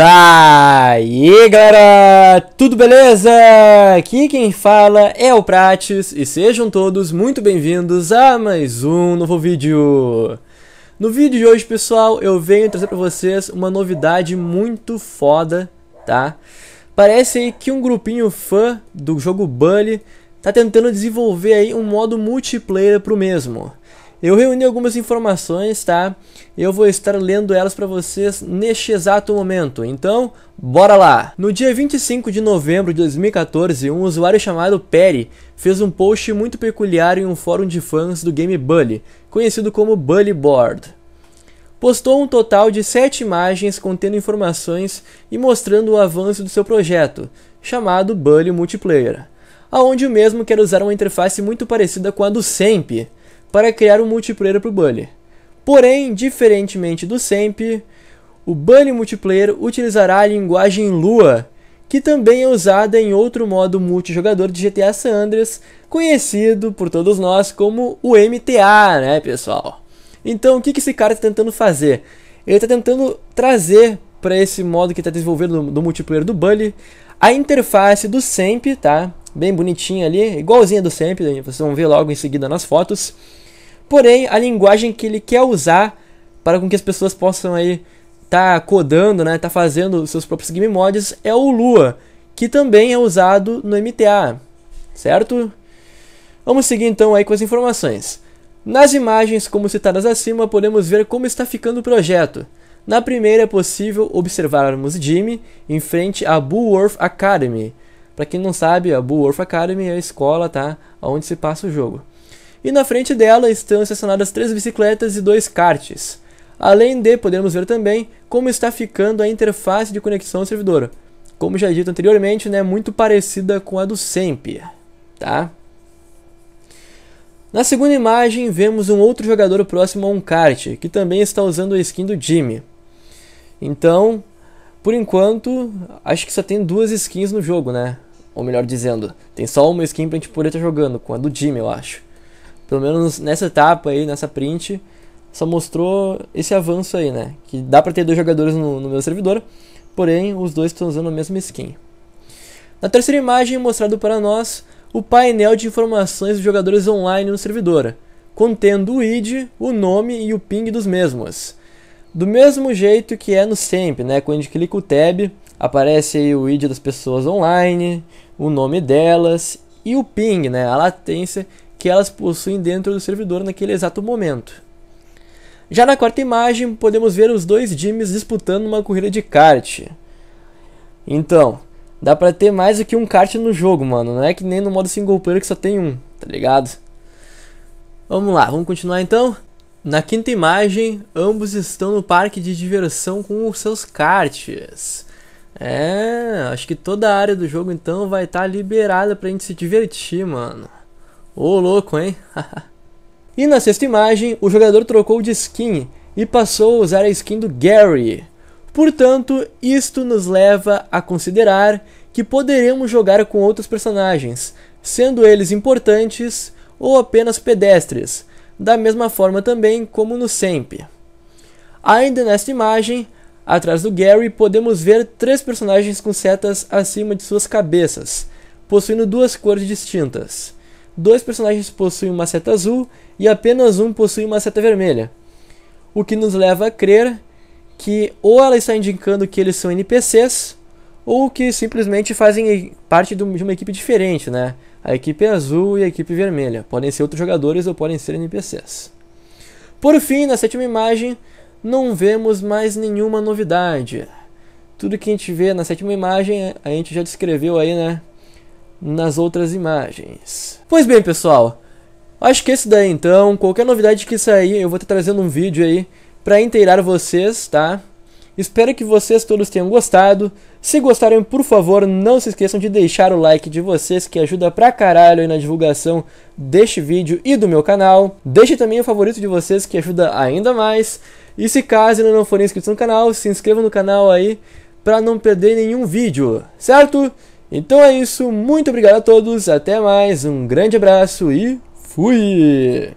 Daí galera, tudo beleza? Aqui quem fala é o Prates e sejam todos muito bem-vindos a mais um novo vídeo. No vídeo de hoje pessoal, eu venho trazer para vocês uma novidade muito foda, tá? Parece aí que um grupinho fã do jogo Bully tá tentando desenvolver aí um modo multiplayer pro mesmo. Eu reuni algumas informações, tá? Eu vou estar lendo elas para vocês neste exato momento. Então, bora lá. No dia 25 de novembro de 2014, um usuário chamado Perry fez um post muito peculiar em um fórum de fãs do game Bully, conhecido como Bully Board. Postou um total de sete imagens contendo informações e mostrando o avanço do seu projeto, chamado Bully Multiplayer, aonde o mesmo quer usar uma interface muito parecida com a do SEMP para criar um multiplayer para o Bunny. Porém, diferentemente do SEMP, o Bunny Multiplayer utilizará a linguagem Lua, que também é usada em outro modo multijogador de GTA San Andreas, conhecido por todos nós como o MTA, né, pessoal? Então, o que esse cara está tentando fazer? Ele está tentando trazer para esse modo que está desenvolvendo do, multiplayer do Bunny a interface do SEMP, tá? Bem bonitinha ali, igualzinha do SEMP, vocês vão ver logo em seguida nas fotos porém a linguagem que ele quer usar para com que as pessoas possam aí tá codando, né, tá fazendo seus próprios game mods é o Lua, que também é usado no MTA, certo? Vamos seguir então aí com as informações. Nas imagens como citadas acima, podemos ver como está ficando o projeto. Na primeira é possível observarmos Jimmy em frente à Bullworth Academy. Para quem não sabe, a Bullworth Academy é a escola, tá, onde se passa o jogo e na frente dela estão estacionadas três bicicletas e dois karts. Além de podermos ver também como está ficando a interface de conexão ao servidor. Como já dito anteriormente, né, muito parecida com a do SEMP, tá? Na segunda imagem, vemos um outro jogador próximo a um kart, que também está usando a skin do Jimmy. Então, por enquanto, acho que só tem duas skins no jogo, né? Ou melhor dizendo, tem só uma skin pra gente poder estar tá jogando, com a do Jimmy, eu acho pelo menos nessa etapa aí, nessa print, só mostrou esse avanço aí, né? Que dá pra ter dois jogadores no, no meu servidor, porém os dois estão usando a mesma skin. Na terceira imagem, mostrado para nós o painel de informações dos jogadores online no servidor, contendo o ID, o nome e o ping dos mesmos. Do mesmo jeito que é no SEMP, né? Quando a gente clica o tab, aparece aí o ID das pessoas online, o nome delas e o ping, né? A latência que elas possuem dentro do servidor naquele exato momento. Já na quarta imagem, podemos ver os dois times disputando uma corrida de kart. Então, dá pra ter mais do que um kart no jogo, mano. Não é que nem no modo single player que só tem um, tá ligado? Vamos lá, vamos continuar então? Na quinta imagem, ambos estão no parque de diversão com os seus karts. É, acho que toda a área do jogo então vai estar tá liberada pra gente se divertir, mano. Ô oh, louco, hein? e na sexta imagem, o jogador trocou de skin e passou a usar a skin do Gary. Portanto, isto nos leva a considerar que poderemos jogar com outros personagens, sendo eles importantes ou apenas pedestres, da mesma forma também como no SEMP. Ainda nesta imagem, atrás do Gary, podemos ver três personagens com setas acima de suas cabeças, possuindo duas cores distintas dois personagens possuem uma seta azul e apenas um possui uma seta vermelha. O que nos leva a crer que ou ela está indicando que eles são NPCs ou que simplesmente fazem parte de uma equipe diferente, né? A equipe é azul e a equipe vermelha. Podem ser outros jogadores ou podem ser NPCs. Por fim, na sétima imagem, não vemos mais nenhuma novidade. Tudo que a gente vê na sétima imagem, a gente já descreveu aí, né? nas outras imagens. Pois bem, pessoal, acho que esse daí então, qualquer novidade que sair, eu vou estar trazendo um vídeo aí para inteirar vocês, tá? Espero que vocês todos tenham gostado. Se gostaram, por favor, não se esqueçam de deixar o like de vocês, que ajuda pra caralho aí na divulgação deste vídeo e do meu canal. Deixe também o favorito de vocês, que ajuda ainda mais. E se caso ainda não forem inscritos no canal, se inscrevam no canal aí pra não perder nenhum vídeo, certo? Então é isso, muito obrigado a todos, até mais, um grande abraço e fui!